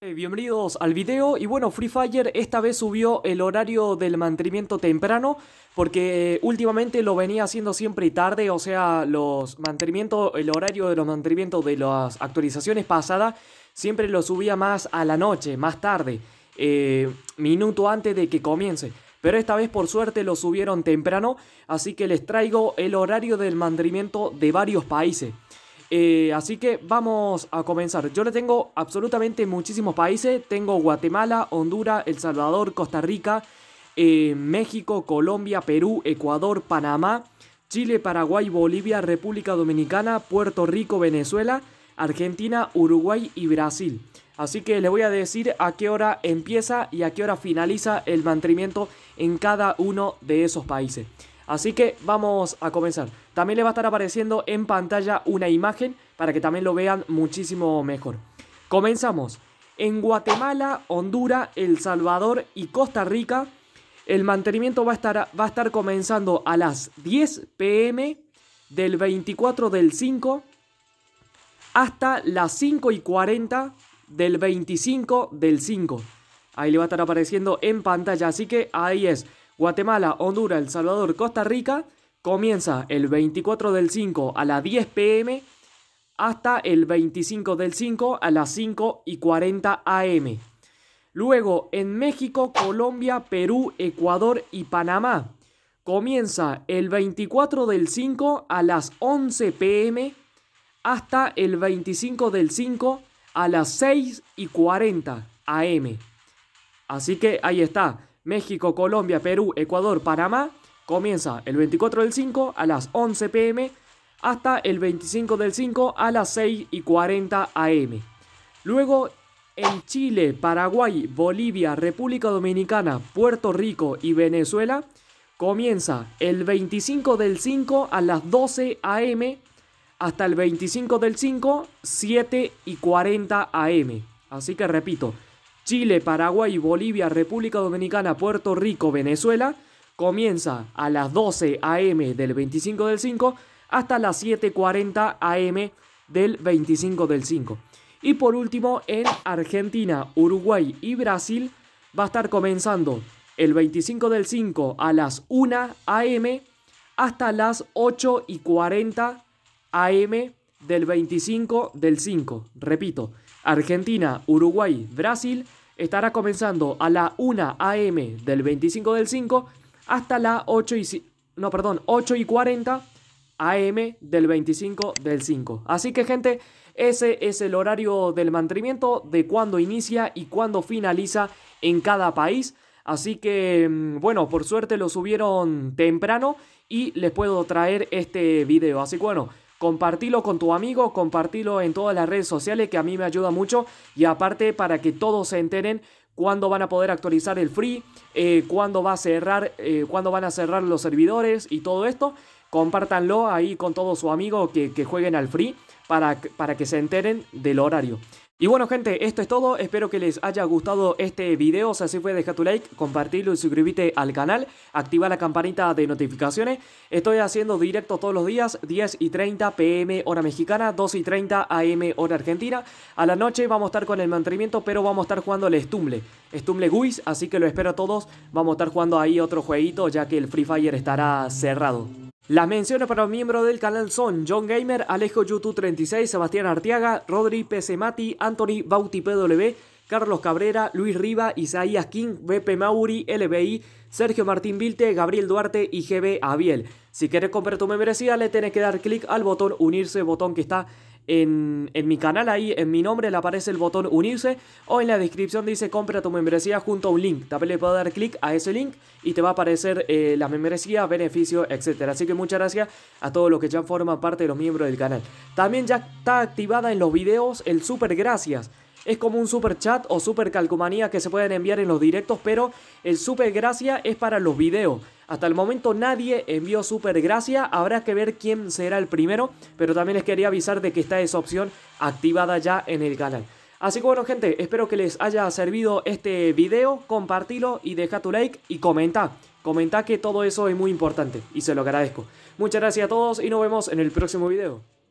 Eh, bienvenidos al video y bueno, Free Fire esta vez subió el horario del mantenimiento temprano porque eh, últimamente lo venía haciendo siempre tarde, o sea, los mantenimientos, el horario de los mantenimientos de las actualizaciones pasadas siempre lo subía más a la noche, más tarde, eh, minuto antes de que comience pero esta vez por suerte lo subieron temprano, así que les traigo el horario del mantenimiento de varios países. Eh, así que vamos a comenzar. Yo le tengo absolutamente muchísimos países. Tengo Guatemala, Honduras, El Salvador, Costa Rica, eh, México, Colombia, Perú, Ecuador, Panamá, Chile, Paraguay, Bolivia, República Dominicana, Puerto Rico, Venezuela, Argentina, Uruguay y Brasil. Así que le voy a decir a qué hora empieza y a qué hora finaliza el mantenimiento en cada uno de esos países. Así que vamos a comenzar. También les va a estar apareciendo en pantalla una imagen para que también lo vean muchísimo mejor. Comenzamos. En Guatemala, Honduras, El Salvador y Costa Rica, el mantenimiento va a estar, va a estar comenzando a las 10 pm del 24 del 5 hasta las 5 y 40 del 25 del 5. Ahí le va a estar apareciendo en pantalla. Así que ahí es. Guatemala, Honduras, El Salvador, Costa Rica. Comienza el 24 del 5 a las 10 pm hasta el 25 del 5 a las 5 y 40 am. Luego en México, Colombia, Perú, Ecuador y Panamá. Comienza el 24 del 5 a las 11 pm hasta el 25 del 5 a las 6 y 40 am. Así que ahí está. México, Colombia, Perú, Ecuador, Panamá. Comienza el 24 del 5 a las 11 pm hasta el 25 del 5 a las 6 y 40 am. Luego en Chile, Paraguay, Bolivia, República Dominicana, Puerto Rico y Venezuela comienza el 25 del 5 a las 12 am hasta el 25 del 5, 7 y 40 am. Así que repito, Chile, Paraguay, Bolivia, República Dominicana, Puerto Rico, Venezuela, comienza a las 12 a.m. del 25 del 5 hasta las 7.40 a.m. del 25 del 5. Y por último, en Argentina, Uruguay y Brasil va a estar comenzando el 25 del 5 a las 1 a.m. hasta las 8.40 a.m. del 25 del 5. Repito, Argentina, Uruguay, Brasil estará comenzando a la 1 a.m. del 25 del 5 hasta la 8 y, no, perdón, 8 y 40 a.m. del 25 del 5. Así que gente, ese es el horario del mantenimiento de cuándo inicia y cuándo finaliza en cada país. Así que, mm, bueno, por suerte lo subieron temprano y les puedo traer este video. Así que, bueno, compartilo con tu amigo, compartilo en todas las redes sociales que a mí me ayuda mucho y aparte para que todos se enteren cuándo van a poder actualizar el free, eh, cuándo va a cerrar, eh, cuándo van a cerrar los servidores y todo esto. Compártanlo ahí con todo su amigo que, que jueguen al free para, para que se enteren del horario. Y bueno gente, esto es todo, espero que les haya gustado este video, si así fue deja tu like, compartirlo y suscribirte al canal, activa la campanita de notificaciones, estoy haciendo directo todos los días, 10 y 30 pm hora mexicana, 2 y 30 am hora argentina, a la noche vamos a estar con el mantenimiento, pero vamos a estar jugando el Stumble, Stumble Guis, así que lo espero a todos, vamos a estar jugando ahí otro jueguito, ya que el Free Fire estará cerrado. Las menciones para los miembros del canal son John Gamer, Alejo YouTube 36, Sebastián Arteaga, Rodri Mati, Anthony Bauti PW, Carlos Cabrera, Luis Riva, Isaías King, P. Mauri, LBI, Sergio Martín Vilte, Gabriel Duarte y GB Aviel. Si quieres comprar tu membresía, le tenés que dar clic al botón unirse, botón que está en, mi canal ahí, en mi nombre, le aparece el botón unirse o en la descripción dice compra tu membresía junto a un link. También le puedo dar clic a ese link y te va a aparecer eh, la membresía, beneficio, etc. Así que muchas gracias a todos los que ya forman parte de los miembros del canal. También ya está activada en los videos el super gracias. Es como un super chat o super calcomanía que se pueden enviar en los directos, pero el super gracias es para los videos. Hasta el momento nadie envió Super Gracia, habrá que ver quién será el primero, pero también les quería avisar de que está esa opción activada ya en el canal. Así que bueno gente, espero que les haya servido este video, compartilo y deja tu like y comenta. Comenta que todo eso es muy importante y se lo agradezco. Muchas gracias a todos y nos vemos en el próximo video.